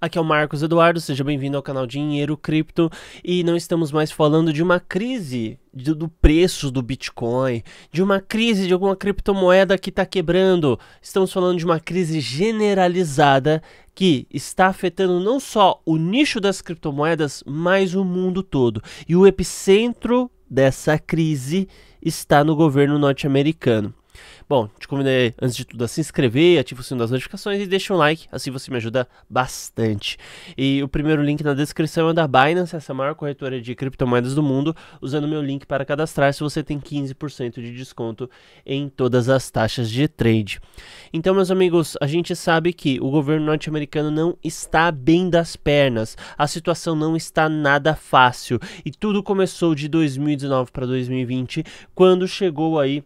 Aqui é o Marcos Eduardo, seja bem-vindo ao canal Dinheiro Cripto. E não estamos mais falando de uma crise do, do preço do Bitcoin, de uma crise de alguma criptomoeda que está quebrando. Estamos falando de uma crise generalizada que está afetando não só o nicho das criptomoedas, mas o mundo todo. E o epicentro dessa crise está no governo norte-americano. Bom, te convidei antes de tudo a se inscrever, ativa o sininho das notificações e deixa um like, assim você me ajuda bastante. E o primeiro link na descrição é da Binance, essa é maior corretora de criptomoedas do mundo, usando meu link para cadastrar se você tem 15% de desconto em todas as taxas de trade. Então, meus amigos, a gente sabe que o governo norte-americano não está bem das pernas. A situação não está nada fácil e tudo começou de 2019 para 2020 quando chegou aí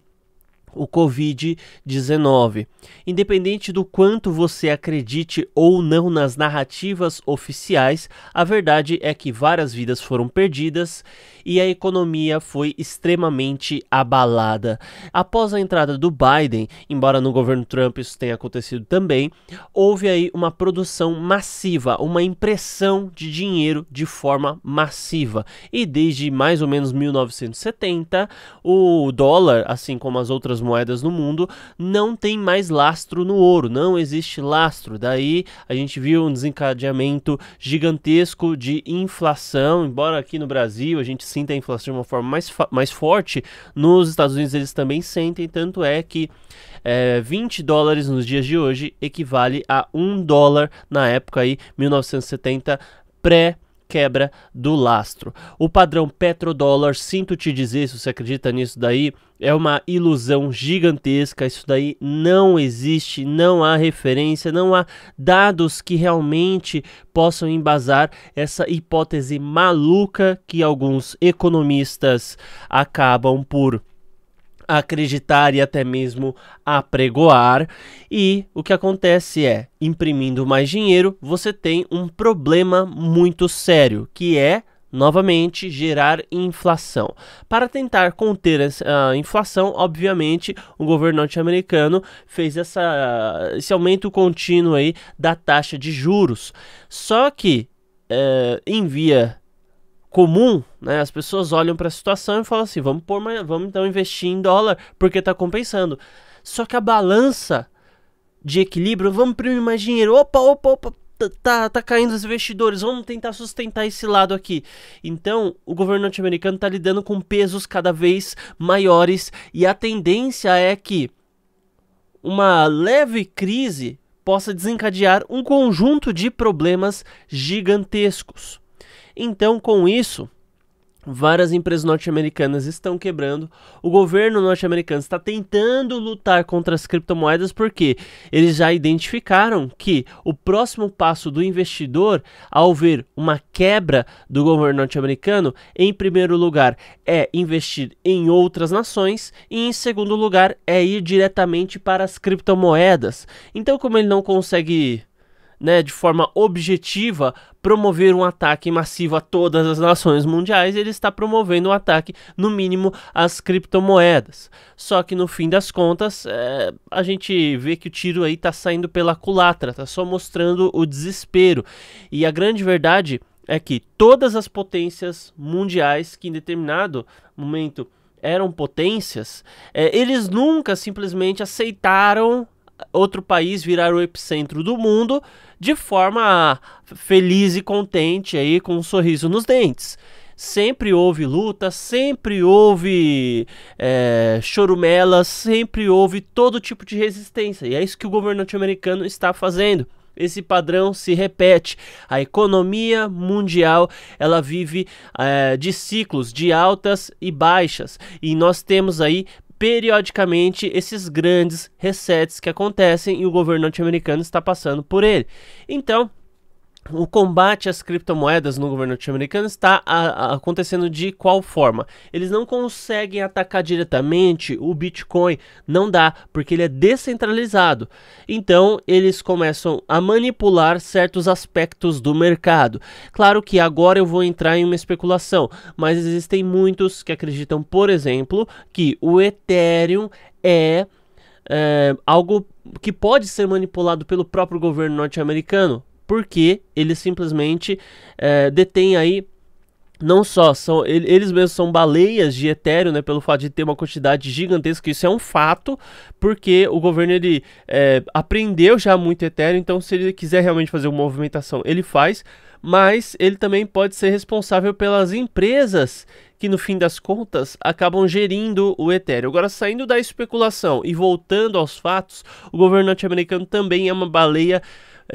o Covid-19. Independente do quanto você acredite ou não nas narrativas oficiais, a verdade é que várias vidas foram perdidas e a economia foi extremamente abalada. Após a entrada do Biden, embora no governo Trump isso tenha acontecido também, houve aí uma produção massiva, uma impressão de dinheiro de forma massiva. E desde mais ou menos 1970, o dólar, assim como as outras moedas no mundo, não tem mais lastro no ouro, não existe lastro. Daí a gente viu um desencadeamento gigantesco de inflação, embora aqui no Brasil a gente sinta a inflação de uma forma mais, mais forte, nos Estados Unidos eles também sentem, tanto é que é, 20 dólares nos dias de hoje equivale a 1 dólar na época aí, 1970, pré quebra do lastro. O padrão petrodólar, sinto te dizer, se você acredita nisso daí, é uma ilusão gigantesca. Isso daí não existe, não há referência, não há dados que realmente possam embasar essa hipótese maluca que alguns economistas acabam por acreditar e até mesmo apregoar. E o que acontece é, imprimindo mais dinheiro, você tem um problema muito sério, que é novamente gerar inflação. Para tentar conter a inflação, obviamente, o governo norte-americano fez essa, esse aumento contínuo aí da taxa de juros. Só que é, eh, envia comum, né, as pessoas olham para a situação e falam assim: vamos, pôr, vamos então investir em dólar porque está compensando. Só que a balança de equilíbrio, vamos imprimir mais dinheiro, opa, opa, opa, tá, tá, tá caindo os investidores, vamos tentar sustentar esse lado aqui. Então, o governo norte-americano está lidando com pesos cada vez maiores e a tendência é que uma leve crise possa desencadear um conjunto de problemas gigantescos. Então, com isso, Várias empresas norte-americanas estão quebrando. O governo norte-americano está tentando lutar contra as criptomoedas porque eles já identificaram que o próximo passo do investidor, ao ver uma quebra do governo norte-americano, em primeiro lugar é investir em outras nações e, em segundo lugar, é ir diretamente para as criptomoedas. Então, como ele não consegue né, de forma objetiva, promover um ataque massivo a todas as nações mundiais, ele está promovendo um ataque, no mínimo, às criptomoedas. Só que no fim das contas, é, a gente vê que o tiro aí está saindo pela culatra, está só mostrando o desespero. E a grande verdade é que todas as potências mundiais que em determinado momento eram potências, é, eles nunca simplesmente aceitaram outro país virar o epicentro do mundo de forma feliz e contente aí com um sorriso nos dentes. Sempre houve luta, sempre houve é, chorumelas, sempre houve todo tipo de resistência. E é isso que o governo americano está fazendo. Esse padrão se repete. A economia mundial ela vive é, de ciclos de altas e baixas, e nós temos aí periodicamente esses grandes resets que acontecem e o governo norte-americano está passando por ele. Então, o combate às criptomoedas no governo norte-americano está a, a, acontecendo de qual forma? Eles não conseguem atacar diretamente o Bitcoin, não dá, porque ele é descentralizado. Então, eles começam a manipular certos aspectos do mercado. Claro que agora eu vou entrar em uma especulação, mas existem muitos que acreditam, por exemplo, que o Ethereum é, é algo que pode ser manipulado pelo próprio governo norte-americano porque eles simplesmente é, detêm aí não só são eles mesmos são baleias de etéreo, né, pelo fato de ter uma quantidade gigantesca, isso é um fato, porque o governo ele é, eh, aprendeu já muito etéreo, então se ele quiser realmente fazer uma movimentação, ele faz, mas ele também pode ser responsável pelas empresas que no fim das contas acabam gerindo o etéreo. Agora saindo da especulação e voltando aos fatos, o governo norte-americano também é uma baleia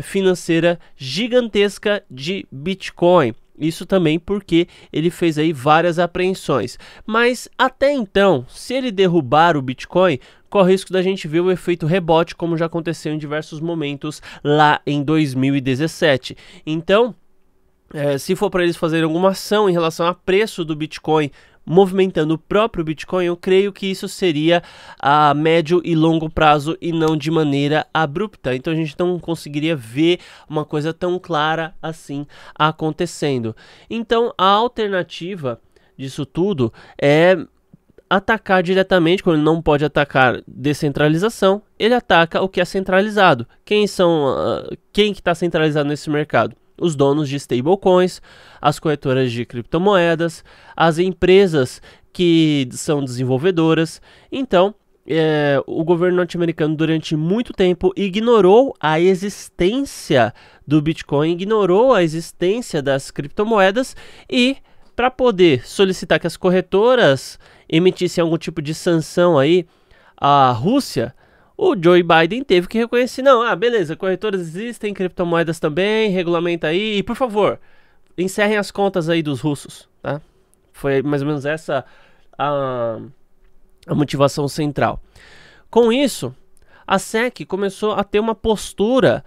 financeira gigantesca de Bitcoin. Isso também porque ele fez aí várias apreensões. Mas até então, se ele derrubar o Bitcoin, corre o risco da gente ver o efeito rebote, como já aconteceu em diversos momentos lá em 2017. Então, é, se for para eles fazerem alguma ação em relação a preço do Bitcoin movimentando o próprio Bitcoin, eu creio que isso seria a médio e longo prazo e não de maneira abrupta. Então a gente não conseguiria ver uma coisa tão clara assim acontecendo. Então a alternativa disso tudo é atacar diretamente, quando ele não pode atacar descentralização, ele ataca o que é centralizado. Quem são uh, quem que está centralizado nesse mercado? os donos de stablecoins, as corretoras de criptomoedas, as empresas que são desenvolvedoras. Então, é, o governo norte-americano durante muito tempo ignorou a existência do Bitcoin, ignorou a existência das criptomoedas e para poder solicitar que as corretoras emitissem algum tipo de sanção aí à Rússia, o Joe Biden teve que reconhecer: não, ah, beleza, corretoras existem, criptomoedas também, regulamenta aí, e por favor, encerrem as contas aí dos russos, tá? Foi mais ou menos essa a, a motivação central. Com isso, a SEC começou a ter uma postura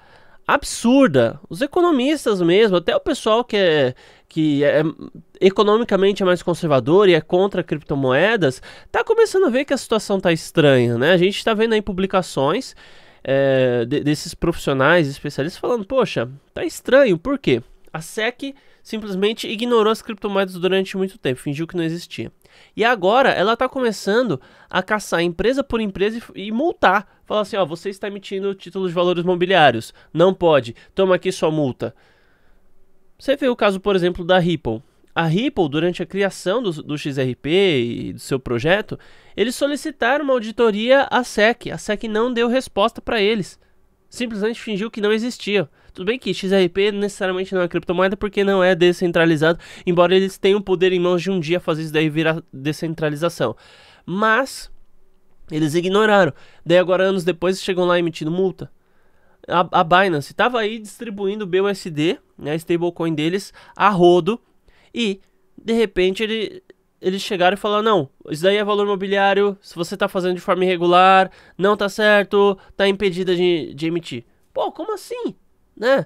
absurda. Os economistas mesmo, até o pessoal que é que é, é economicamente é mais conservador e é contra criptomoedas, tá começando a ver que a situação tá estranha, né? A gente tá vendo aí publicações é, de, desses profissionais, especialistas falando, poxa, tá estranho, por quê? A SEC simplesmente ignorou as criptomoedas durante muito tempo, fingiu que não existia. E agora ela está começando a caçar empresa por empresa e, e multar. Falar assim: ó, você está emitindo títulos de valores mobiliários, não pode, toma aqui sua multa. Você vê o caso, por exemplo, da Ripple. A Ripple, durante a criação do, do XRP e do seu projeto, eles solicitaram uma auditoria à SEC. A SEC não deu resposta para eles simplesmente fingiu que não existia. Tudo bem que XRP necessariamente não é criptomoeda porque não é descentralizado, embora eles tenham poder em mãos de um dia fazer isso daí virar descentralização. Mas eles ignoraram. Daí agora anos depois chegam lá emitindo multa. A, a Binance estava aí distribuindo BUSD, né, a stablecoin deles, a rodo e de repente ele, eles chegaram e falaram: não, isso daí é valor imobiliário, se você está fazendo de forma irregular, não tá certo, tá impedida de, de emitir. Pô, como assim? né?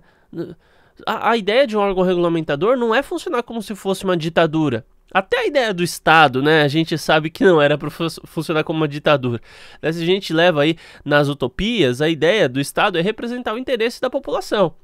A, a ideia de um órgão regulamentador não é funcionar como se fosse uma ditadura. Até a ideia do Estado, né? A gente sabe que não era para funcionar como uma ditadura. Se a gente leva aí nas utopias, a ideia do Estado é representar o interesse da população.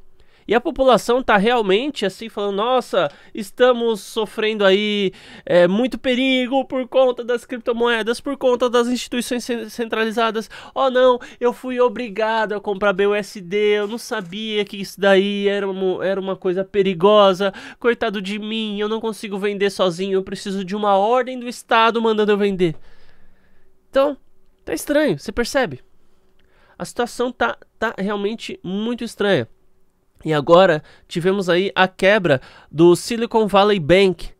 E a população tá realmente assim falando: nossa, estamos sofrendo aí é, muito perigo por conta das criptomoedas, por conta das instituições centralizadas. Oh não, eu fui obrigado a comprar BUSD, eu não sabia que isso daí era uma, era uma coisa perigosa. Coitado de mim, eu não consigo vender sozinho, eu preciso de uma ordem do Estado mandando eu vender. Então, tá estranho, você percebe? A situação tá, tá realmente muito estranha. E agora tivemos aí a quebra do Silicon Valley Bank.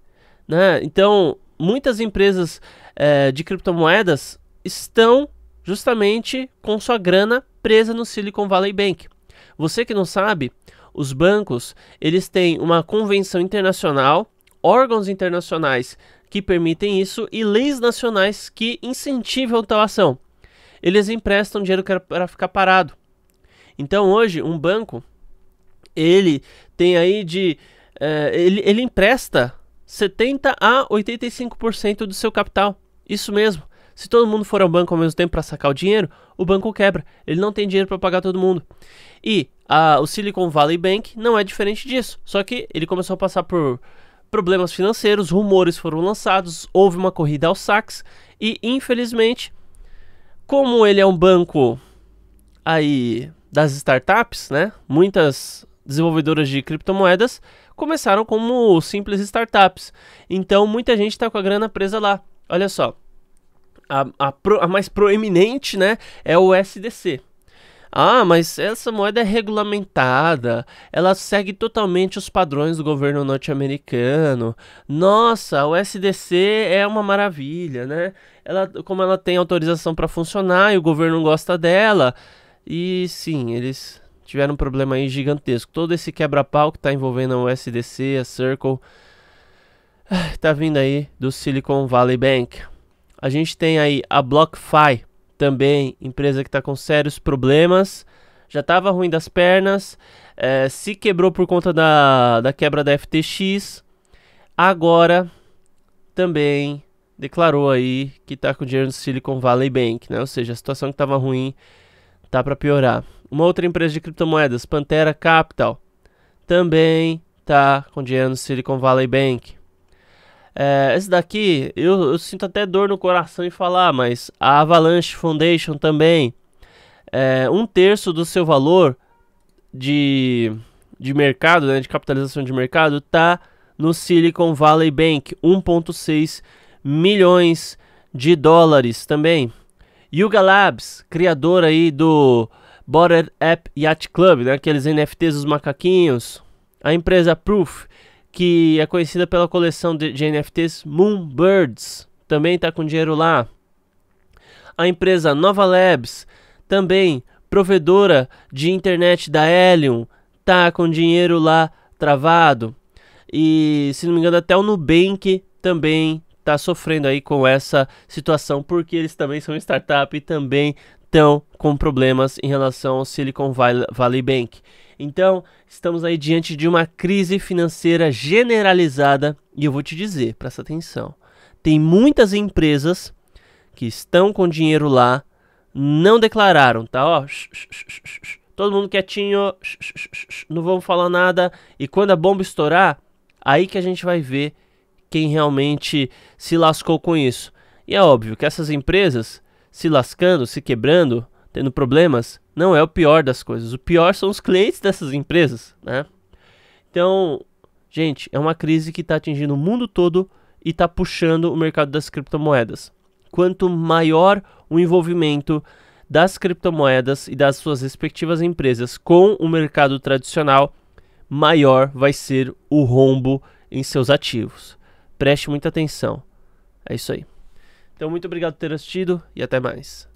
Né? Então, muitas empresas é, de criptomoedas estão justamente com sua grana presa no Silicon Valley Bank. Você que não sabe, os bancos eles têm uma convenção internacional, órgãos internacionais que permitem isso e leis nacionais que incentivam tal ação. Eles emprestam dinheiro para ficar parado. Então hoje um banco ele tem aí de. Eh, ele, ele empresta 70 a 85% do seu capital. Isso mesmo. Se todo mundo for ao banco ao mesmo tempo para sacar o dinheiro, o banco quebra. Ele não tem dinheiro para pagar todo mundo. E a, o Silicon Valley Bank não é diferente disso. Só que ele começou a passar por problemas financeiros, rumores foram lançados, houve uma corrida aos saques e infelizmente, como ele é um banco aí das startups, né? Muitas desenvolvedoras de criptomoedas começaram como simples startups. Então muita gente está com a grana presa lá. Olha só, a, a, pro, a mais proeminente né, é o SDC. Ah, mas essa moeda é regulamentada, ela segue totalmente os padrões do governo norte-americano. Nossa, o SDC é uma maravilha, né? Ela, como ela tem autorização para funcionar e o governo gosta dela. E sim, eles tiveram um problema aí gigantesco. Todo esse quebra-pau que está envolvendo a USDC, a Circle, está vindo aí do Silicon Valley Bank. A gente tem aí a BlockFi, também empresa que está com sérios problemas, já estava ruim das pernas, é, se quebrou por conta da, da quebra da FTX, agora também declarou aí que está com dinheiro do Silicon Valley Bank, né? Ou seja, a situação que estava ruim tá para piorar. Uma outra empresa de criptomoedas, Pantera Capital, também está com dinheiro no Silicon Valley Bank. É, esse daqui, eu, eu, sinto até dor no coração em falar, mas a Avalanche Foundation também. É, um terço do seu valor de, de mercado, né, de capitalização de mercado, está no Silicon Valley Bank, 1,6 milhões de dólares também. Yuga Labs, criador aí do Bored App Yacht Club, né? aqueles NFTs dos macaquinhos. A empresa Proof, que é conhecida pela coleção de, de NFTs Moonbirds, também está com dinheiro lá. A empresa Nova Labs, também provedora de internet da Helium, está com dinheiro lá travado. E, se não me engano, até o Nubank também está sofrendo aí com essa situação, porque eles também são startup e também estão com problemas em relação ao Silicon Valley Bank. Então, estamos aí diante de uma crise financeira generalizada e eu vou te dizer, presta atenção. Tem muitas empresas que estão com dinheiro lá, não declararam, tá? Ó, todo mundo quietinho, não vamos falar nada. E quando a bomba estourar, aí que a gente vai ver quem realmente se lascou com isso. E é óbvio que essas empresas se lascando, se quebrando, tendo problemas, não é o pior das coisas. O pior são os clientes dessas empresas, né? Então, gente, é uma crise que está atingindo o mundo todo e está puxando o mercado das criptomoedas. Quanto maior o envolvimento das criptomoedas e das suas respectivas empresas com o mercado tradicional, maior vai ser o rombo em seus ativos. Preste muita atenção. É isso aí. Então, muito obrigado por ter assistido e até mais.